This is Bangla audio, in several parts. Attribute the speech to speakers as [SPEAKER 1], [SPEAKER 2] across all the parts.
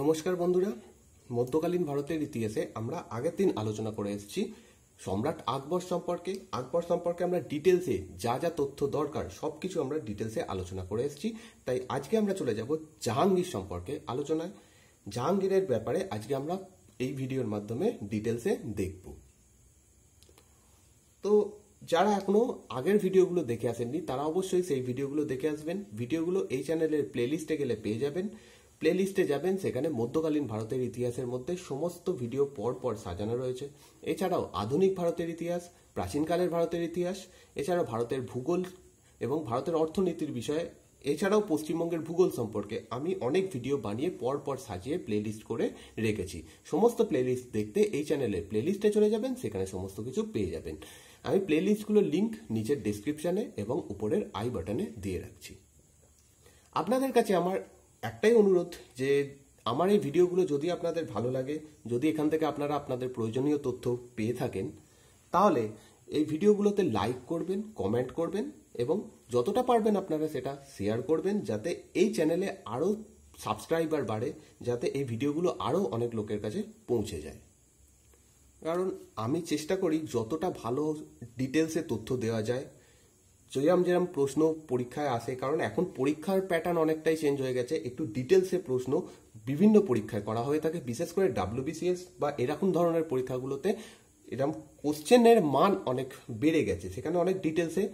[SPEAKER 1] নমস্কার বন্ধুরা মধ্যকালীন ভারতের ইতিহাসে আমরা আগের দিন আলোচনা করে এসেছি সম্রাট আকবর সম্পর্কে আকবর সম্পর্কে আমরা ডিটেলসে যা যা তথ্য দরকার সব কিছু আমরা ডিটেলসে আলোচনা করে এসেছি তাই আজকে আমরা চলে যাব জাহাঙ্গীর সম্পর্কে আলোচনায় জাহাঙ্গীরের ব্যাপারে আজকে আমরা এই ভিডিওর মাধ্যমে ডিটেলসে দেখব তো যারা এখনো আগের ভিডিওগুলো দেখে আসেননি তারা অবশ্যই সেই ভিডিওগুলো দেখে আসবেন ভিডিওগুলো এই চ্যানেলের প্লেলিস্টে গেলে পেয়ে যাবেন প্লেলিস্টে যাবেন সেখানে মধ্যকালীন ভারতের ইতিহাসের মধ্যে সমস্ত ভিডিও পর পর সাজানো রয়েছে এছাড়াও আধুনিক ভারতের ইতিহাস প্রাচীনকালের ভারতের ইতিহাস এছাড়াও ভারতের ভূগোল এবং ভারতের অর্থনীতির বিষয়ে এছাড়াও পশ্চিমবঙ্গের ভূগোল সম্পর্কে আমি অনেক ভিডিও বানিয়ে পরপর সাজিয়ে প্লেলিস্ট করে রেখেছি সমস্ত প্লেলিস্ট দেখতে এই চ্যানেলে প্লেলিস্টে চলে যাবেন সেখানে সমস্ত কিছু পেয়ে যাবেন আমি প্লেলিস্টগুলোর লিঙ্ক নিচের ডিসক্রিপশানে এবং উপরের আই বাটনে দিয়ে রাখছি আপনাদের কাছে আমার একটাই অনুরোধ যে আমার এই ভিডিওগুলো যদি আপনাদের ভালো লাগে যদি এখান থেকে আপনারা আপনাদের প্রয়োজনীয় তথ্য পেয়ে থাকেন তাহলে এই ভিডিওগুলোতে লাইক করবেন কমেন্ট করবেন এবং যতটা পারবেন আপনারা সেটা শেয়ার করবেন যাতে এই চ্যানেলে আরও সাবস্ক্রাইবার বাড়ে যাতে এই ভিডিওগুলো আরও অনেক লোকের কাছে পৌঁছে যায় কারণ আমি চেষ্টা করি যতটা ভালো ডিটেলসে তথ্য দেওয়া যায় যেরম যেরম প্রশ্ন পরীক্ষায় আসে কারণ এখন পরীক্ষার প্যাটার্ন অনেকটাই চেঞ্জ হয়ে গেছে একটু ডিটেলসে প্রশ্ন বিভিন্ন পরীক্ষায় করা হয়ে থাকে বিশেষ করে ডাব্লিউবিসিএস বা এরকম ধরনের পরীক্ষাগুলোতে এরকম কোশ্চেনের মান অনেক বেড়ে গেছে সেখানে অনেক ডিটেলসে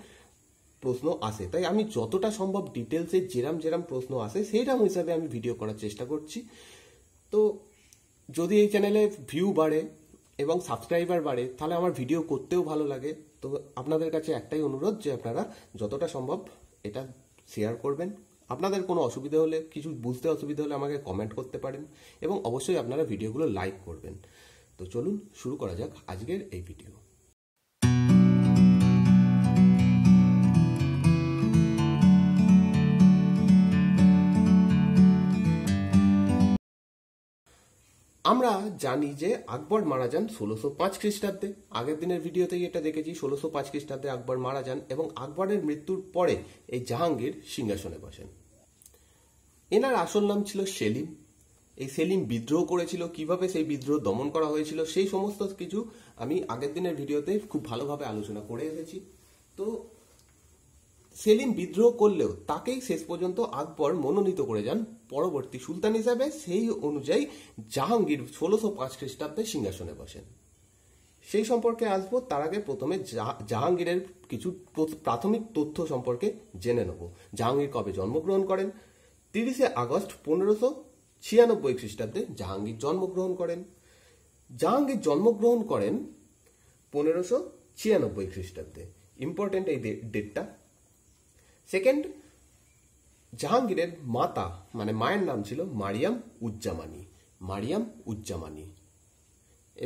[SPEAKER 1] প্রশ্ন আসে তাই আমি যতটা সম্ভব ডিটেলসে যেরাম যেরাম প্রশ্ন আসে সেইরকম হিসাবে আমি ভিডিও করার চেষ্টা করছি তো যদি এই চ্যানেলে ভিউ বাড়ে এবং সাবস্ক্রাইবার বাড়ে তাহলে আমার ভিডিও করতেও ভালো লাগে তো আপনাদের কাছে একটাই অনুরোধ যে আপনারা যতটা সম্ভব এটা শেয়ার করবেন আপনাদের কোনো অসুবিধা হলে কিছু বুঝতে অসুবিধা হলে আমাকে কমেন্ট করতে পারেন এবং অবশ্যই আপনারা ভিডিওগুলো লাইক করবেন তো চলুন শুরু করা যাক আজকের এই ভিডিও আমরা জানি যে আকবর মারা যান ষোলোশো পাঁচ খ্রিস্টাব্দে আগের দিনের ভিডিওতেই এটা দেখেছি ষোলোশো পাঁচ খ্রিস্টাব্দে আকবর মারা যান এবং আকবরের মৃত্যুর পরে এই জাহাঙ্গীর সিংহাসনে বসেন এনার আসল নাম ছিল সেলিম এই সেলিম বিদ্রোহ করেছিল কিভাবে সেই বিদ্রোহ দমন করা হয়েছিল সেই সমস্ত কিছু আমি আগের দিনের ভিডিওতে খুব ভালোভাবে আলোচনা করে এসেছি তো সেলিম বিদ্রোহ করলেও তাকেই শেষ পর্যন্ত আকবর মনোনীত করে যান পরবর্তী সুলতান হিসাবে সেই অনুযায়ী জাহাঙ্গীর ষোলোশো পাঁচ খ্রিস্টাব্দে সিংহাসনে বসেন সেই সম্পর্কে আসবো তার আগে প্রথমে জাহাঙ্গীরের কিছু প্রাথমিক তথ্য সম্পর্কে জেনে নেব জাহাঙ্গীর কবে জন্মগ্রহণ করেন তিরিশে আগস্ট পনেরোশো ছিয়ানব্বই খ্রিস্টাব্দে জাহাঙ্গীর জন্মগ্রহণ করেন জাহাঙ্গীর জন্মগ্রহণ করেন পনেরোশো ছিয়ানব্বই খ্রিস্টাব্দে ইম্পর্টেন্ট এই ডেটটা সেকেন্ড জাহাঙ্গীরের মাতা মানে মায়ের নাম ছিল মারিয়াম উজ্জামানি মারিয়াম উজ্জামানি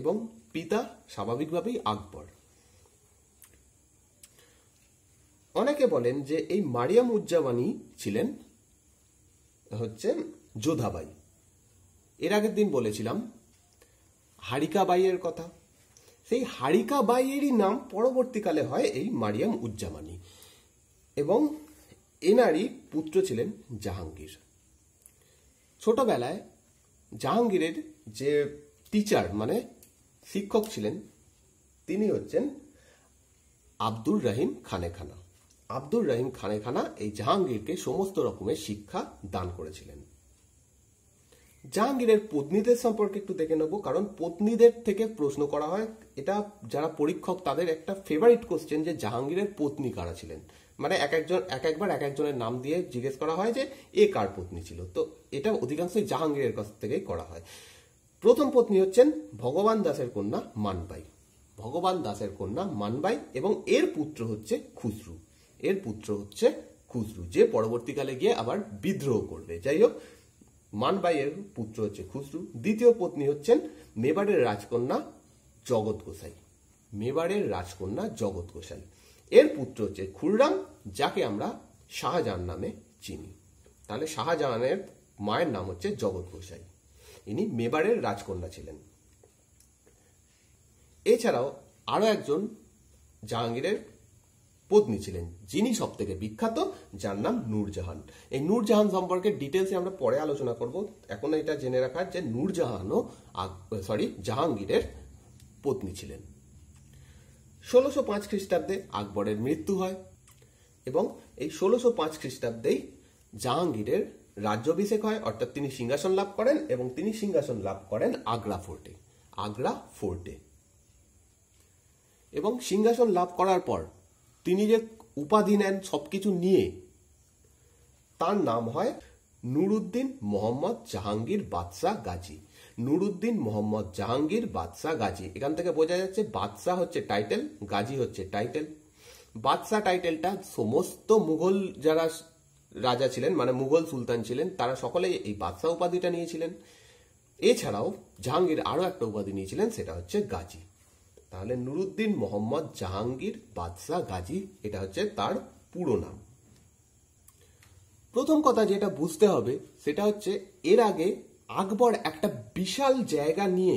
[SPEAKER 1] এবং পিতা স্বাভাবিকভাবেই আকবর অনেকে বলেন যে এই মারিয়াম উজ্জামানি ছিলেন হচ্ছে যোধাবাই এর আগের দিন বলেছিলাম হারিকাবাইয়ের কথা সেই হারিকাবাইয়েরই নাম পরবর্তীকালে হয় এই মারিয়াম উজ্জামানি এবং এনারই পুত্র ছিলেন জাহাঙ্গীর ছোটবেলায় জাহাঙ্গীরের যে টিচার মানে শিক্ষক ছিলেন তিনি হচ্ছেন আব্দুর রাহিম খানেখানা আব্দুর রাহিম খানেখানা এই জাহাঙ্গীরকে সমস্ত রকমের শিক্ষা দান করেছিলেন জাহাঙ্গীরের পত্নীদের সম্পর্কে একটু দেখে নেব কারণ পত্নীদের থেকে প্রশ্ন করা হয় এটা যারা পরীক্ষক তাদের একটা ফেভারিট কোশ্চেন যে জাহাঙ্গীরের পত্নী কারা ছিলেন মানে এক একজন এক একবার এক একজনের নাম দিয়ে জিজ্ঞেস করা হয় যে এ কার পত্নী ছিল তো এটা অধিকাংশই জাহাঙ্গীরের কাছ থেকেই করা হয় প্রথম পত্নী হচ্ছেন ভগবান দাসের কন্যা মানবাই ভগবান দাসের কন্যা মানবাই এবং এর পুত্র হচ্ছে খুসরু এর পুত্র হচ্ছে খুসরু যে পরবর্তীকালে গিয়ে আবার বিদ্রোহ করবে যাই হোক মানবাই এর পুত্র হচ্ছে খুসরু দ্বিতীয় পত্নী হচ্ছেন মেবারের রাজকন্যা জগৎ গোসাই মেবারের রাজকন্যা জগৎ গোসাই এর পুত্র হচ্ছে খুররাম যাকে আমরা শাহজাহান নামে চিনি তাহলে শাহজাহানের মায়ের নাম হচ্ছে জগৎ গোসাই ইনি মেবারের রাজকন্যা ছিলেন এছাড়াও আরও একজন জাহাঙ্গীরের পত্নী ছিলেন যিনি সব থেকে বিখ্যাত যার নাম নূরজাহান এই নূরজাহান সম্পর্কে ডিটেলসে আমরা পরে আলোচনা করব এখন এটা জেনে রাখার যে নূরজাহানও সরি জাহাঙ্গীরের পত্নী ছিলেন ষোলোশো পাঁচ খ্রিস্টাব্দে আকবরের মৃত্যু হয় এবং এই ষোলোশো পাঁচ খ্রিস্টাব্দেই জাহাঙ্গীরের রাজ্যাভিষেক হয় অর্থাৎ তিনি সিংহাসন লাভ করেন এবং তিনি সিংহাসন লাভ করেন আগ্রা ফোর্টে আগ্রা ফোর্টে এবং সিংহাসন লাভ করার পর তিনি যে উপাধি নেন সব কিছু নিয়ে তার নাম হয় নুরুদ্দিন মোহাম্মদ জাহাঙ্গীর বাদশাহ গাজী নুরুদ্দিন মোহাম্মদ জাহাঙ্গীর বাদশাহ গাজী এখান থেকে বোঝা যাচ্ছে বাদশাহ হচ্ছে টাইটেল গাজী হচ্ছে টাইটেল বাদশাহ টাইটেলটা সমস্ত মুঘল যারা রাজা ছিলেন মানে মুঘল সুলতান ছিলেন তারা সকলেই এই বাদশাহ উপাধিটা নিয়েছিলেন এছাড়াও জাহাঙ্গীর আরও একটা উপাধি নিয়েছিলেন সেটা হচ্ছে গাজী তাহলে নুরুদ্দিন মোহাম্মদ জাহাঙ্গীর বাদশাহ গাজী এটা হচ্ছে তার পুরো নাম প্রথম কথা যেটা বুঝতে হবে সেটা হচ্ছে এর আগে আকবর একটা বিশাল জায়গা নিয়ে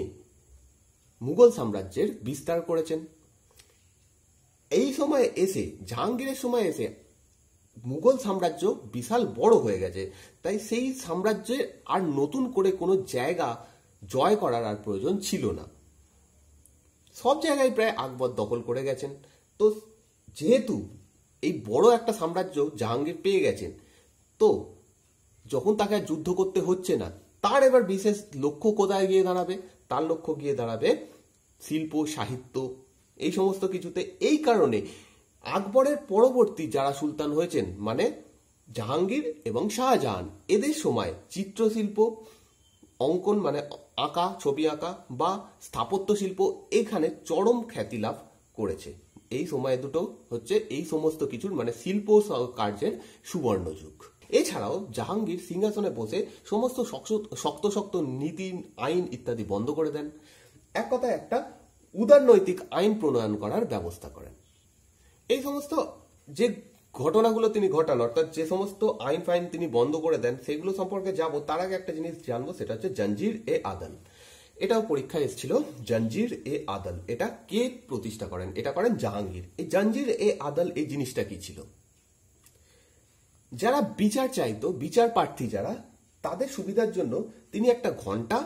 [SPEAKER 1] মুঘল সাম্রাজ্যের বিস্তার করেছেন এই সময় এসে জাহাঙ্গীরের সময় এসে মুঘল সাম্রাজ্য বিশাল বড় হয়ে গেছে তাই সেই সাম্রাজ্যে আর নতুন করে কোনো জায়গা জয় করার আর প্রয়োজন ছিল না সব জায়গায় প্রায় আকবর দখল করে গেছেন তো যেহেতু এই বড় একটা সাম্রাজ্য জাহাঙ্গীর পেয়ে গেছেন তো যখন তাকে যুদ্ধ করতে হচ্ছে না তার এবার বিশেষ লক্ষ্য কোথায় গিয়ে দাঁড়াবে তার লক্ষ্য গিয়ে দাঁড়াবে শিল্প সাহিত্য এই সমস্ত কিছুতে এই কারণে আকবরের পরবর্তী যারা সুলতান হয়েছেন মানে জাহাঙ্গীর এবং শাহজাহান এদের সময় চিত্রশিল্প অঙ্কন মানে আঁকা ছবি আঁকা বা স্থাপত্য শিল্প এখানে চরম খ্যাতি লাভ করেছে এই সময় দুটো হচ্ছে এই সমস্ত কিছুর মানে শিল্প কার্যের সুবর্ণ যুগ এছাড়াও জাহাঙ্গীর সিংহাসনে বসে সমস্ত শক্ত শক্ত নীতি আইন ইত্যাদি বন্ধ করে দেন এক কথায় একটা উদারনৈতিক আইন প্রণয়ন করার ব্যবস্থা করেন এই সমস্ত যে ঘটনাগুলো তিনি ঘটান অর্থাৎ যে সমস্ত আইন ফাইন তিনি বন্ধ করে দেন সেগুলো সম্পর্কে যাব তার আগে একটা জিনিস জানবো সেটা হচ্ছে জঞ্জির এ আদান এটাও পরীক্ষায় এসেছিল জঞ্জির এ আদাল এটা কে প্রতিষ্ঠা করেন এটা করেন জাহাঙ্গীর এই জঞ্জির এ আদাল এই জিনিসটা কি ছিল যারা বিচার চাইতো বিচার প্রার্থী যারা তাদের সুবিধার জন্য তিনি একটা ঘন্টা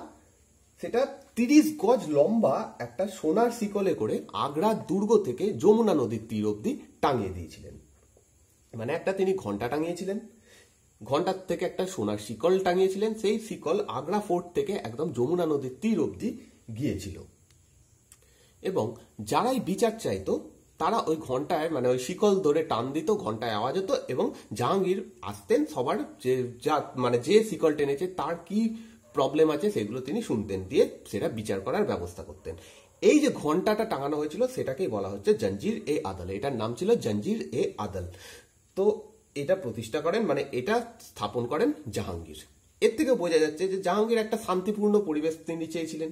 [SPEAKER 1] সেটা তিরিশ গজ লম্বা একটা সোনার শিকলে করে আগ্রা দুর্গ থেকে যমুনা নদীর তীর অব্দি টাঙিয়ে দিয়েছিলেন মানে একটা তিনি ঘন্টা টাঙিয়েছিলেন ঘন্টার থেকে একটা সোনার শিকল টাঙিয়েছিলেন সেই শিকল আগ্রা ফোর্ট থেকে একদম যমুনা নদীর তীর অব্দি গিয়েছিল এবং যারাই বিচার চাইতো তারা ওই ঘন্টায় মানে ওই শিকল ধরে টান দিত ঘন্টায় আওয়াজ হতো এবং জাহাঙ্গীর আসতেন সবার যে যা মানে যে শিকল টেনেছে তার কি প্রবলেম আছে সেগুলো তিনি শুনতেন দিয়ে সেটা বিচার করার ব্যবস্থা করতেন এই যে ঘন্টাটা টাঙানো হয়েছিল সেটাকেই বলা হচ্ছে জঞ্জির এ আদাল এটার নাম ছিল জঞ্জির এ আদাল তো এটা প্রতিষ্ঠা করেন মানে এটা স্থাপন করেন জাহাঙ্গীর এর থেকে বোঝা যাচ্ছে যে জাহাঙ্গীর একটা শান্তিপূর্ণ পরিবেশ তিনি চেয়েছিলেন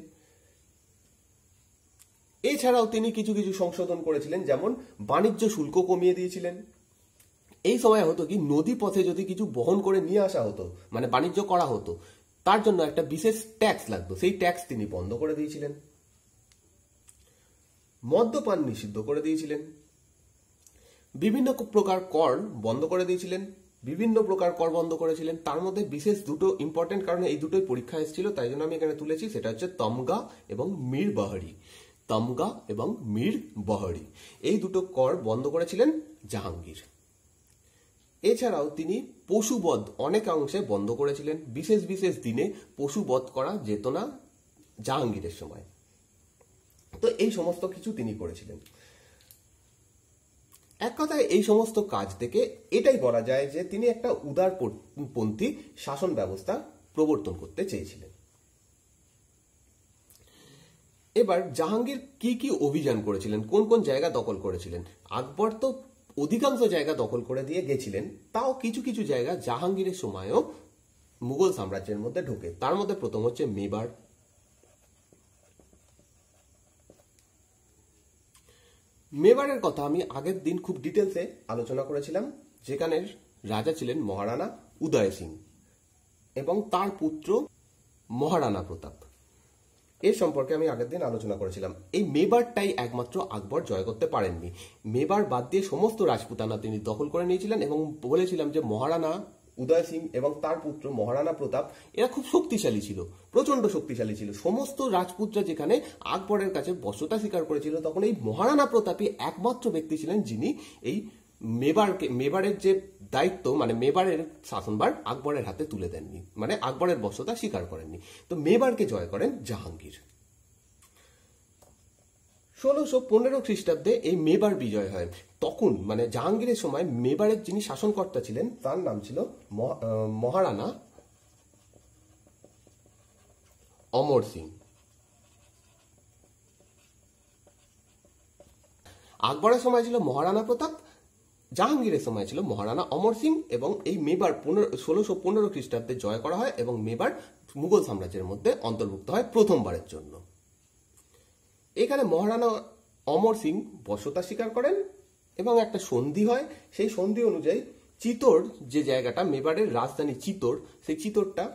[SPEAKER 1] এছাড়াও তিনি কিছু কিছু সংশোধন করেছিলেন যেমন বাণিজ্য শুল্ক কমিয়ে দিয়েছিলেন এই সময় হতো কি নদী পথে যদি কিছু বহন করে নিয়ে আসা হতো মানে বাণিজ্য করা হতো তার জন্য একটা বিশেষ ট্যাক্স লাগতো সেই ট্যাক্স তিনি বন্ধ করে দিয়েছিলেন মদ্যপান নিষিদ্ধ করে দিয়েছিলেন বিভিন্ন প্রকার কর বন্ধ করে দিয়েছিলেন বিভিন্ন প্রকার কর বন্ধ করেছিলেন তার মধ্যে বিশেষ দুটো ইম্পর্টেন্ট কারণে এই দুটোই পরীক্ষা এসেছিল তাই জন্য আমি এখানে তুলেছি সেটা হচ্ছে তমগা এবং মীর বাহারি তামগা এবং মীর বহরি এই দুটো কর বন্ধ করেছিলেন জাহাঙ্গীর এছাড়াও তিনি পশুবধ অনেকাংশে বন্ধ করেছিলেন বিশেষ বিশেষ দিনে পশুবধ করা যেত না জাহাঙ্গীরের সময় তো এই সমস্ত কিছু তিনি করেছিলেন এক কথায় এই সমস্ত কাজ থেকে এটাই বলা যায় যে তিনি একটা উদারপন্থী শাসন ব্যবস্থা প্রবর্তন করতে চেয়েছিলেন এবার জাহাঙ্গীর কি কি অভিযান করেছিলেন কোন কোন জায়গা দখল করেছিলেন আকবর তো অধিকাংশ জায়গা দখল করে দিয়ে গেছিলেন তাও কিছু কিছু জায়গা জাহাঙ্গীরের সময়ও মুঘল সাম্রাজ্যের মধ্যে ঢোকে তার মধ্যে প্রথম হচ্ছে মেবার মেবারের কথা আমি আগের দিন খুব ডিটেলসে আলোচনা করেছিলাম যেখানে রাজা ছিলেন মহারানা উদয় সিং এবং তার পুত্র মহারানা প্রতাপ এর সম্পর্কে আমি আগের দিন আলোচনা করেছিলাম এই মেবারটাই একমাত্র আকবর জয় করতে পারেননি মেবার বাদ দিয়ে সমস্ত রাজপুতানা তিনি দখল করে নিয়েছিলেন এবং বলেছিলাম যে মহারানা উদয় সিং এবং তার পুত্র মহারানা প্রতাপ এরা খুব শক্তিশালী ছিল প্রচন্ড শক্তিশালী ছিল সমস্ত রাজপুতরা যেখানে আকবরের কাছে বসতা স্বীকার করেছিল তখন এই মহারানা প্রতাপই একমাত্র ব্যক্তি ছিলেন যিনি এই মেবারকে মেবারের যে দায়িত্ব মানে মেবারের শাসনভার আকবরের হাতে তুলে দেননি মানে আকবরের বস্যতা স্বীকার করেননি তো মেবারকে জয় করেন জাহাঙ্গীর ষোলোশো পনেরো খ্রিস্টাব্দে এই মেবার বিজয় হয় তখন মানে জাহাঙ্গীরের সময় মেবারের যিনি শাসনকর্তা ছিলেন তার নাম ছিল মহারানা অমর সিং আকবরের সময় ছিল মহারানা প্রতাপ জাহাঙ্গীরের সময় ছিল মহারানা অমর সিং এবং এই মেবার পনেরো ষোলোশো পনেরো খ্রিস্টাব্দে জয় করা হয় এবং মেবার মুঘল সাম্রাজ্যের মধ্যে অন্তর্ভুক্ত হয় প্রথমবারের জন্য এখানে মহারানা অমর সিং বসতা স্বীকার করেন এবং একটা সন্ধি হয় সেই সন্ধি অনুযায়ী চিতোর যে জায়গাটা মেবারের রাজধানী চিতোর সেই চিতোরটা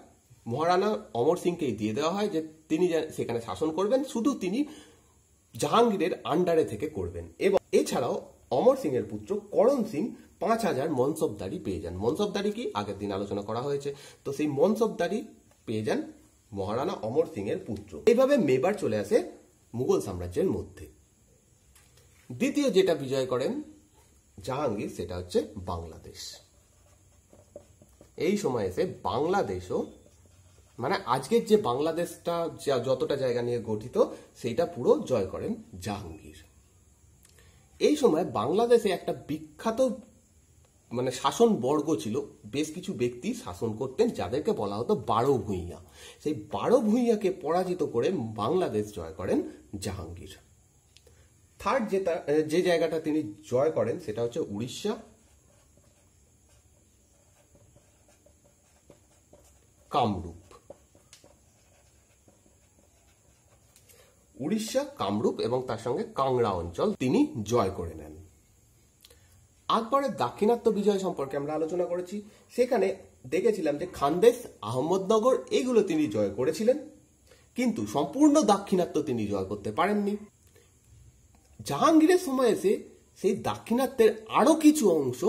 [SPEAKER 1] মহারানা অমর সিংকেই দিয়ে দেওয়া হয় যে তিনি সেখানে শাসন করবেন শুধু তিনি জাহাঙ্গীরের আন্ডারে থেকে করবেন এবং এছাড়াও অমর সিং এর পুত্র করণ সিং পাঁচ হাজার মনসবদারি পেয়ে যান মনসবদারি কি আগের দিন আলোচনা করা হয়েছে তো সেই মনসবদারি পেয়ে যান মহারানা অমর সিং এর পুত্র এইভাবে মেবার চলে আসে মুঘল সাম্রাজ্যের মধ্যে দ্বিতীয় যেটা বিজয় করেন জাহাঙ্গীর সেটা হচ্ছে বাংলাদেশ এই সময় এসে বাংলাদেশও মানে আজকের যে বাংলাদেশটা যতটা জায়গা নিয়ে গঠিত সেইটা পুরো জয় করেন জাহাঙ্গীর এই সময় বাংলাদেশে একটা বিখ্যাত মানে শাসন বর্গ ছিল বেশ কিছু ব্যক্তি শাসন করতেন যাদেরকে বলা হতো বারো ভূঁইয়া সেই বারো ভূইয়াকে পরাজিত করে বাংলাদেশ জয় করেন জাহাঙ্গীর থার্ড যেটা যে জায়গাটা তিনি জয় করেন সেটা হচ্ছে উড়িষ্যা কামরূপ উড়িষ্যা কামরূপ এবং তার সঙ্গে কাংড়া অঞ্চল তিনি জয় করে নেন আকবরের দাক্ষিণাত্য বিজয় সম্পর্কে আমরা আলোচনা করেছি সেখানে দেখেছিলাম যে খানদেশ আহমদনগর এগুলো তিনি জয় করেছিলেন কিন্তু সম্পূর্ণ দাক্ষিণাত্য তিনি জয় করতে পারেননি জাহাঙ্গীরের সময় এসে সেই দাক্ষিণাত্যের আরও কিছু অংশ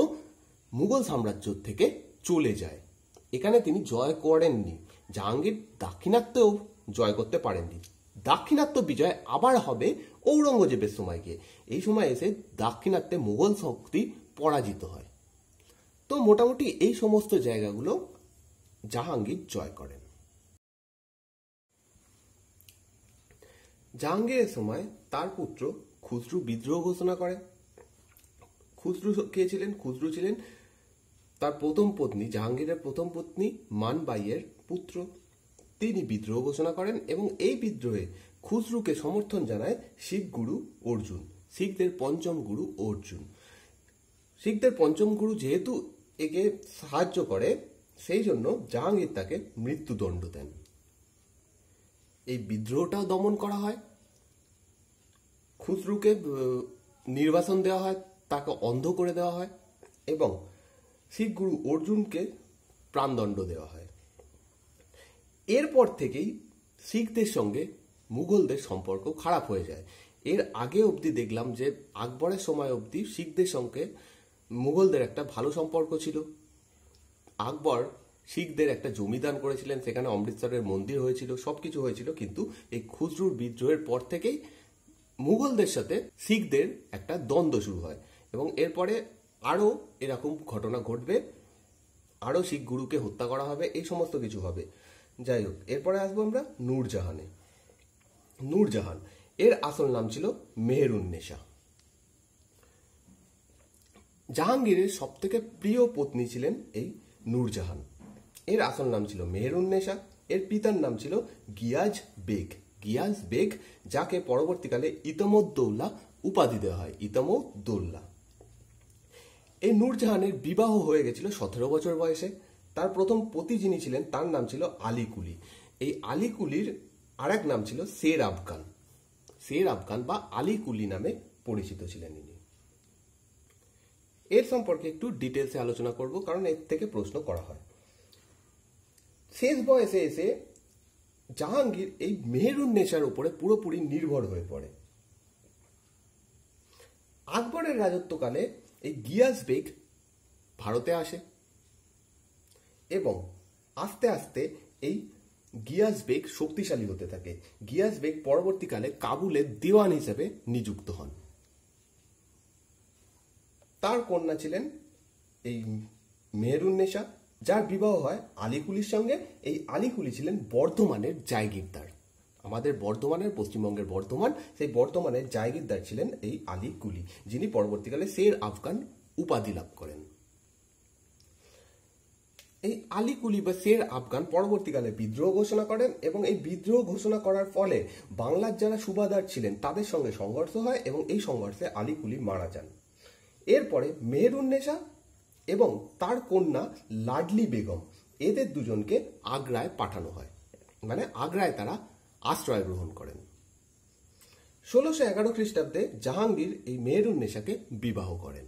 [SPEAKER 1] মুঘল সাম্রাজ্য থেকে চলে যায় এখানে তিনি জয় করেননি জাহাঙ্গীর দাক্ষিণাত্যেও জয় করতে পারেননি দাক্ষিণাত্য বিজয় আবার হবে ঔরঙ্গজেবের সময় গিয়ে এই সময় এসে দাক্ষিণাত্যে মুঘল শক্তি পরাজিত হয় তো মোটামুটি এই সমস্ত জায়গাগুলো জাহাঙ্গীর জয় করেন জাহাঙ্গীরের সময় তার পুত্র খুচরু বিদ্রোহ ঘোষণা করে খুসরু কে ছিলেন খুচরু ছিলেন তার প্রথম পত্নী জাহাঙ্গীরের প্রথম পত্নী মানবাইয়ের পুত্র তিনি বিদ্রোহ ঘোষণা করেন এবং এই বিদ্রোহে খুসরুকে সমর্থন জানায় শিখ গুরু অর্জুন শিখদের পঞ্চম গুরু অর্জুন শিখদের পঞ্চম গুরু যেহেতু একে সাহায্য করে সেই জন্য জাহাঙ্গীর তাকে মৃত্যুদণ্ড দেন এই বিদ্রোহটাও দমন করা হয় খুসরুকে নির্বাসন দেওয়া হয় তাকে অন্ধ করে দেওয়া হয় এবং শিখ গুরু অর্জুনকে প্রাণদণ্ড দেওয়া হয় এরপর থেকেই শিখদের সঙ্গে মুঘলদের সম্পর্ক খারাপ হয়ে যায় এর আগে অবধি দেখলাম যে আকবরের সময় অবধি শিখদের সঙ্গে মুঘলদের একটা ভালো সম্পর্ক ছিল আকবর শিখদের একটা জমি দান করেছিলেন সেখানে অমৃতসরের মন্দির হয়েছিল সব কিছু হয়েছিল কিন্তু এই খুচরুর বিদ্রোহের পর থেকেই মুঘলদের সাথে শিখদের একটা দ্বন্দ্ব শুরু হয় এবং এরপরে আরও এরকম ঘটনা ঘটবে আরও শিখ গুরুকে হত্যা করা হবে এই সমস্ত কিছু হবে যাই হোক এরপরে আসবো আমরা নূরজাহানে নূরজাহান এর আসল নাম ছিল মেহেরুন্নেশা জাহাঙ্গীরের সব থেকে প্রিয় পত্নী ছিলেন এই নূরজাহান এর আসল নাম ছিল মেহেরুন্নেশা এর পিতার নাম ছিল গিয়াজ বেগ গিয়াজ বেগ যাকে পরবর্তীকালে ইতমদ্দৌল্লা উপাধি দেওয়া হয় ইতমদ্দৌল্লা এই নূরজাহানের বিবাহ হয়ে গেছিল সতেরো বছর বয়সে তার প্রথম পতি যিনি ছিলেন তার নাম ছিল আলিকুলি এই আলিকুলির কুলির আর এক নাম ছিল শের আফগান শের আফগান বা আলিকুলি নামে পরিচিত ছিলেন ইনি এর সম্পর্কে একটু ডিটেলসে আলোচনা করব কারণ এর থেকে প্রশ্ন করা হয় শেষ বয়সে এসে জাহাঙ্গীর এই মেহরুন নেশার উপরে পুরোপুরি নির্ভর হয়ে পড়ে আকবরের রাজত্বকালে এই গিয়াস বেগ ভারতে আসে এবং আস্তে আস্তে এই গিয়াস বেগ শক্তিশালী হতে থাকে গিয়াস বেগ পরবর্তীকালে কাবুলের দেওয়ান হিসেবে নিযুক্ত হন তার কন্যা ছিলেন এই মেহরুন্নেশা যার বিবাহ হয় আলিকুলির সঙ্গে এই আলিকুলি ছিলেন বর্ধমানের জায়গিরদার আমাদের বর্ধমানের পশ্চিমবঙ্গের বর্ধমান সেই বর্ধমানের জায়গিরদার ছিলেন এই আলিকুলি যিনি পরবর্তীকালে শের আফগান উপাধি লাভ করেন এই আলী কুলি বা শের আফগান পরবর্তীকালে বিদ্রোহ ঘোষণা করেন এবং এই বিদ্রোহ ঘোষণা করার ফলে বাংলার যারা সুবাদার ছিলেন তাদের সঙ্গে সংঘর্ষ হয় এবং এই সংঘর্ষে আলী কুলি মারা যান এরপরে মেহেরুন্নেসা এবং তার কন্যা লাডলি বেগম এদের দুজনকে আগ্রায় পাঠানো হয় মানে আগ্রায় তারা আশ্রয় গ্রহণ করেন ষোলোশো এগারো খ্রিস্টাব্দে জাহাঙ্গীর এই মেহেরুন্নেসাকে বিবাহ করেন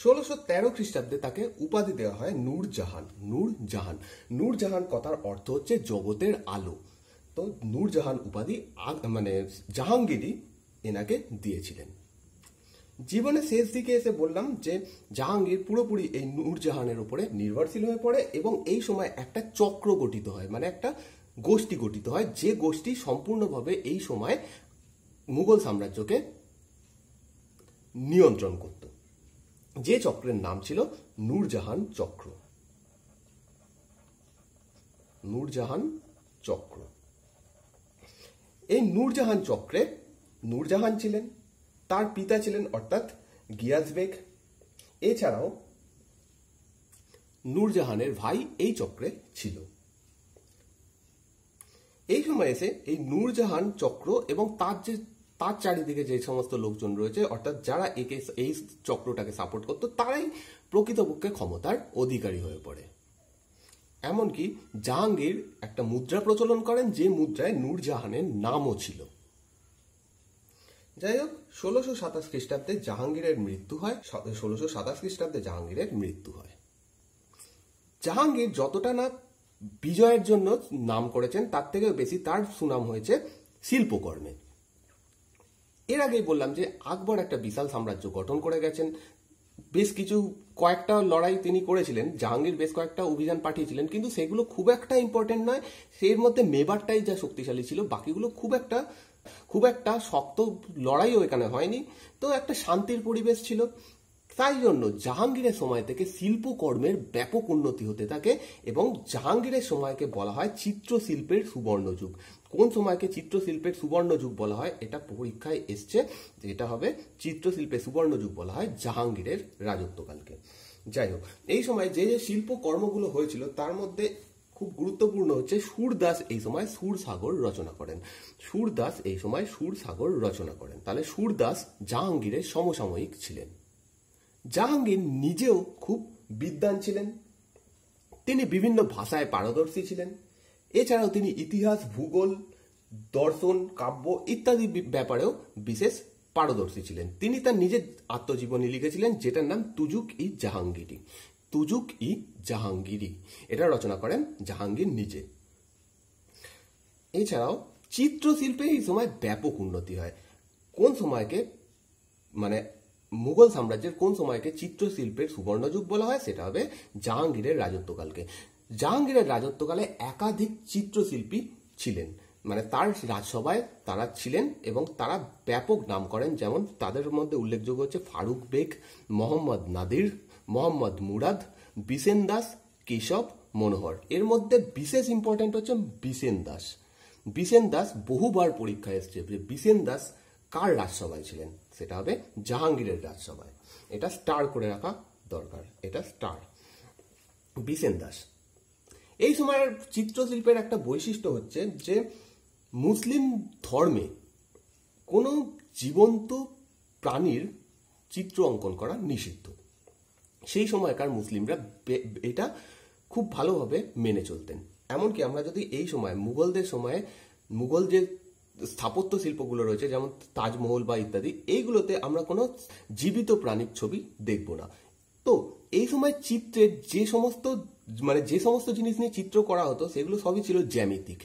[SPEAKER 1] ষোলোশো তেরো খ্রিস্টাব্দে তাকে উপাধি দেওয়া হয় নূর জাহান নূর জাহান নূর জাহান কথার অর্থ হচ্ছে জগতের আলো তো জাহান উপাধি মানে জাহাঙ্গীরই এনাকে দিয়েছিলেন জীবনে শেষ দিকে এসে বললাম যে জাহাঙ্গীর পুরোপুরি এই নূরজাহানের উপরে নির্ভরশীল হয়ে পড়ে এবং এই সময় একটা চক্র গঠিত হয় মানে একটা গোষ্ঠী গঠিত হয় যে গোষ্ঠী সম্পূর্ণভাবে এই সময় মুঘল সাম্রাজ্যকে নিয়ন্ত্রণ করত যে চক্রের নাম ছিল নূরজাহান চক্র নূরজাহান চক্র এই নূরজাহান চক্রে নূরজাহান ছিলেন তার পিতা ছিলেন অর্থাৎ গিয়াজ বেগ এছাড়াও নূরজাহানের ভাই এই চক্রে ছিল এই সময় এসে এই নূরজাহান চক্র এবং তার যে তার চারিদিকে যে সমস্ত লোকজন রয়েছে অর্থাৎ যারা একে এই চক্রটাকে সাপোর্ট করতো তারাই প্রকৃতপক্ষে ক্ষমতার অধিকারী হয়ে পড়ে এমনকি জাহাঙ্গীর একটা মুদ্রা প্রচলন করেন যে মুদ্রায় নূরজাহানের নামও ছিল যাই হোক ষোলোশো সাতাশ খ্রিস্টাব্দে জাহাঙ্গীরের মৃত্যু হয় ষোলোশো সাতাশ খ্রিস্টাব্দে জাহাঙ্গীরের মৃত্যু হয় জাহাঙ্গীর যতটা না বিজয়ের জন্য নাম করেছেন তার থেকে বেশি তার সুনাম হয়েছে শিল্পকর্মে এর আগেই বললাম যে আকবর একটা বিশাল সাম্রাজ্য গঠন করে গেছেন বেশ কিছু কয়েকটা লড়াই তিনি করেছিলেন জাহাঙ্গীর বেশ কয়েকটা অভিযান পাঠিয়েছিলেন কিন্তু সেগুলো খুব একটা ইম্পর্টেন্ট নয় সেই মধ্যে মেবারটাই যা শক্তিশালী ছিল বাকিগুলো খুব একটা খুব একটা শক্ত লড়াইও এখানে হয়নি তো একটা শান্তির পরিবেশ ছিল তাই জন্য জাহাঙ্গীরের সময় থেকে শিল্পকর্মের ব্যাপক উন্নতি হতে থাকে এবং জাহাঙ্গীরের সময়কে বলা হয় চিত্রশিল্পের সুবর্ণযুগ কোন সময়কে চিত্রশিল্পের সুবর্ণযুগ বলা হয় এটা পরীক্ষায় এসছে এটা হবে চিত্রশিল্পের সুবর্ণযুগ বলা হয় জাহাঙ্গীরের রাজত্বকালকে যাই হোক এই সময় যে যে শিল্পকর্মগুলো হয়েছিল তার মধ্যে খুব গুরুত্বপূর্ণ হচ্ছে সুরদাস এই সময় সুর সাগর রচনা করেন সুরদাস এই সময় সুর সাগর রচনা করেন তাহলে সুরদাস জাহাঙ্গীরের সমসাময়িক ছিলেন জাহাঙ্গীর নিজেও খুব বিদ্বান ছিলেন তিনি বিভিন্ন ভাষায় পারদর্শী ছিলেন এছাড়াও তিনি ইতিহাস ভূগোল দর্শন কাব্য ইত্যাদি ব্যাপারেও বিশেষ পারদর্শী ছিলেন তিনি তার নিজের আত্মজীবনী লিখেছিলেন যেটার নাম তুজুক ই জাহাঙ্গীরি তুজুক ই জাহাঙ্গীরি এটা রচনা করেন জাহাঙ্গীর নিজে এছাড়াও চিত্রশিল্পে এই সময় ব্যাপক উন্নতি হয় কোন সময়কে মানে মুঘল সাম্রাজ্যের কোন সময়কে চিত্রশিল্পের সুবর্ণযুগ বলা হয় সেটা হবে জাহাঙ্গীরের রাজত্বকালকে জাহাঙ্গীরের রাজত্বকালে একাধিক চিত্রশিল্পী ছিলেন মানে তার রাজসভায় তারা ছিলেন এবং তারা ব্যাপক নাম করেন যেমন তাদের মধ্যে উল্লেখযোগ্য হচ্ছে ফারুক বেগ মোহাম্মদ নাদির মোহাম্মদ মুরাদ বিসেন দাস কেশব মনোহর এর মধ্যে বিশেষ ইম্পর্ট্যান্ট হচ্ছে বিসেন দাস বিসেন দাস বহুবার পরীক্ষায় এসছে যে বিসেন দাস কার রাজসভায় ছিলেন সেটা হবে জাহাঙ্গীরের রাজসভায় এটা স্টার করে রাখা দরকার এটা স্টার বিসেন দাস এই সময়ের চিত্রশিল্পের একটা বৈশিষ্ট্য হচ্ছে যে মুসলিম ধর্মে কোনো জীবন্ত প্রাণীর চিত্র অঙ্কন করা নিষিদ্ধ সেই সময়কার মুসলিমরা এটা খুব ভালোভাবে মেনে চলতেন এমনকি আমরা যদি এই সময় মুঘলদের সময়ে মুঘল যে স্থাপত্য শিল্পগুলো রয়েছে যেমন তাজমহল বা ইত্যাদি এইগুলোতে আমরা কোনো জীবিত প্রাণীর ছবি দেখব না তো এই সময় চিত্রের যে সমস্ত মানে যে সমস্ত জিনিস নিয়ে চিত্র করা হতো সেগুলো সবই ছিল জ্যামিতিক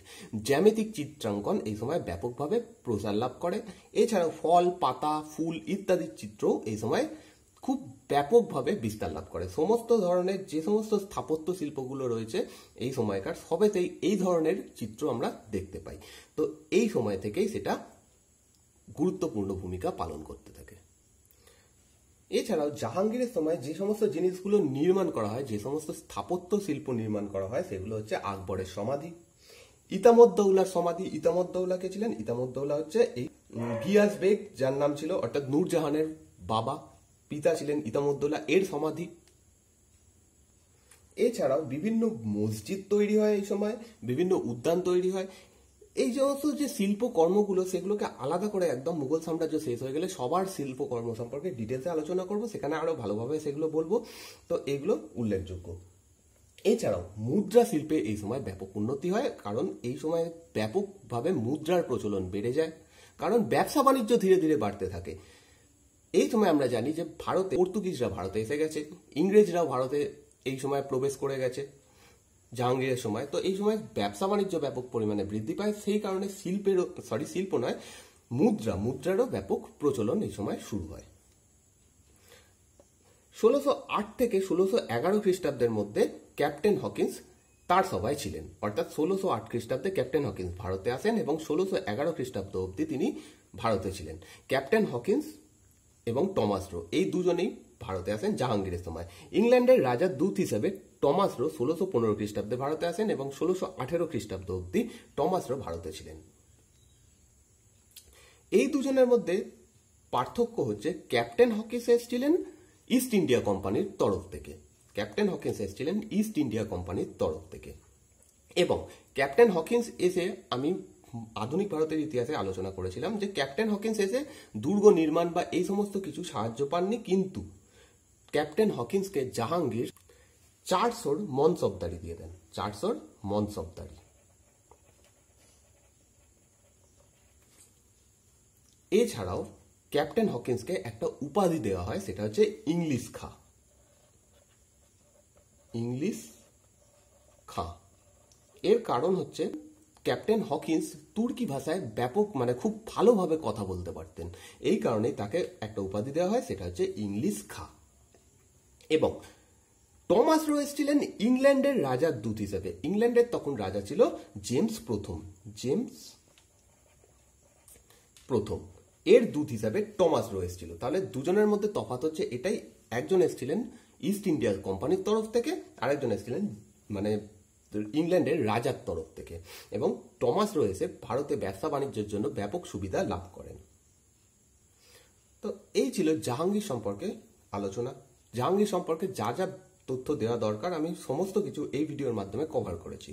[SPEAKER 1] জ্যামিতিক চিত্রাঙ্কন এই সময় ব্যাপকভাবে প্রসার লাভ করে এছাড়াও ফল পাতা ফুল ইত্যাদির চিত্রও এই সময় খুব ব্যাপকভাবে বিস্তার লাভ করে সমস্ত ধরনের যে সমস্ত স্থাপত্য শিল্পগুলো রয়েছে এই সময়কার সবেতেই এই ধরনের চিত্র আমরা দেখতে পাই তো এই সময় থেকেই সেটা গুরুত্বপূর্ণ ভূমিকা পালন করতে থাকে এছাড়াও জাহাঙ্গীরের সময় যে সমস্ত জিনিসগুলো নির্মাণ করা হয় যে সমস্ত স্থাপত্য শিল্প নির্মাণ করা হয় সেগুলো হচ্ছে আকবরের সমাধি ইতামদ্দৌলার সমাধি ইতামদ্দৌলা কে ছিলেন ইতামদ্দৌলা হচ্ছে এই গিয়াস বেগ যার নাম ছিল অর্থাৎ নূরজাহানের বাবা পিতা ছিলেন ইতামদ্দোলা এর সমাধি এছাড়াও বিভিন্ন মসজিদ তৈরি হয় এই সময় বিভিন্ন উদ্যান তৈরি হয় এই সমস্ত যে শিল্পকর্মগুলো সেগুলোকে আলাদা করে একদম মুঘল সাম্রাজ্য শেষ হয়ে গেলে সবার শিল্পকর্ম সম্পর্কে ডিটেলসে আলোচনা করব সেখানে আরও ভালোভাবে সেগুলো বলবো তো এগুলো উল্লেখযোগ্য এছাড়াও মুদ্রা শিল্পে এই সময় ব্যাপক উন্নতি হয় কারণ এই সময় ব্যাপকভাবে মুদ্রার প্রচলন বেড়ে যায় কারণ ব্যবসা বাণিজ্য ধীরে ধীরে বাড়তে থাকে এই সময় আমরা জানি যে ভারতে পর্তুগিজরা ভারতে এসে গেছে ইংরেজরাও ভারতে এই সময় প্রবেশ করে গেছে জাহাঙ্গীরের সময় তো এই সময় ব্যবসা বাণিজ্য ব্যাপক পরিমাণে বৃদ্ধি পায় সেই কারণে শিল্পেরও সরি শিল্প নয় মুদ্রা মুদ্রারও ব্যাপক প্রচলন এই সময় শুরু হয় ষোলোশো আট থেকে ষোলোশো এগারো খ্রিস্টাব্দের মধ্যে ক্যাপ্টেন হকিন্স তার সবাই ছিলেন অর্থাৎ ষোলোশো আট খ্রিস্টাব্দে ক্যাপ্টেন হকিন্স ভারতে আসেন এবং ষোলোশো এগারো খ্রিস্টাব্দ অবধি তিনি ভারতে ছিলেন ক্যাপ্টেন হকিন্স এবং টমাস রো এই দুজনেই ভারতে আসেন জাহাঙ্গীরের সময় ইংল্যান্ডের রাজা দূত হিসেবে টমাস রো ষোলোশো পনেরো খ্রিস্টাব্দে ভারতে আসেন এবং ষোলোশো আঠেরো খ্রিস্টাব্দ অব্দি টমাস রো ভারতে ছিলেন এই দুজনের মধ্যে পার্থক্য হচ্ছে ক্যাপ্টেন হকিস এসেছিলেন ইস্ট ইন্ডিয়া কোম্পানির তরফ থেকে ক্যাপ্টেন হকিন্স এসেছিলেন ইস্ট ইন্ডিয়া কোম্পানির তরফ থেকে এবং ক্যাপ্টেন হকিন্স এসে আমি আধুনিক ভারতের ইতিহাসে আলোচনা করেছিলাম যে ক্যাপ্টেন হকিন্স এসে দুর্গ নির্মাণ বা এই সমস্ত কিছু সাহায্য পাননি কিন্তু ক্যাপ্টেন হকিন্সকে জাহাঙ্গীর চারশোর মনসবদারি দিয়ে দেন চারশোর মনসবদারি এছাড়াও ক্যাপ্টেন হকিন্সকে একটা উপাধি দেওয়া হয় সেটা হচ্ছে ইংলিশ খা ইংলিশ খা এর কারণ হচ্ছে ক্যাপ্টেন হকিন্স তুর্কি ভাষায় ব্যাপক মানে খুব ভালোভাবে কথা বলতে পারতেন এই কারণে তাকে একটা উপাধি দেওয়া হয় সেটা হচ্ছে ইংলিশ খা এবং টমাস রয়েস ছিলেন ইংল্যান্ডের রাজার দূত হিসেবে ইংল্যান্ডের তখন রাজা ছিল জেমস প্রথম জেমস প্রথম এর দূত হিসাবে টমাস রো ছিল তাহলে দুজনের মধ্যে তফাত হচ্ছে এটাই একজন এসেছিলেন ইস্ট ইন্ডিয়া কোম্পানির তরফ থেকে আরেকজন এসেছিলেন মানে ইংল্যান্ডের রাজার তরফ থেকে এবং টমাস রয়েছে ভারতে ব্যবসা বাণিজ্যের জন্য ব্যাপক সুবিধা লাভ করেন তো এই ছিল জাহাঙ্গীর সম্পর্কে আলোচনা জাহাঙ্গীর সম্পর্কে যা যা তথ্য দেওয়া দরকার আমি সমস্ত কিছু এই ভিডিওর মাধ্যমে কভার করেছি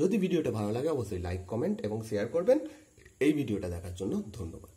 [SPEAKER 1] যদি ভিডিওটা ভালো লাগে অবশ্যই লাইক কমেন্ট এবং শেয়ার করবেন এই ভিডিওটা দেখার জন্য ধন্যবাদ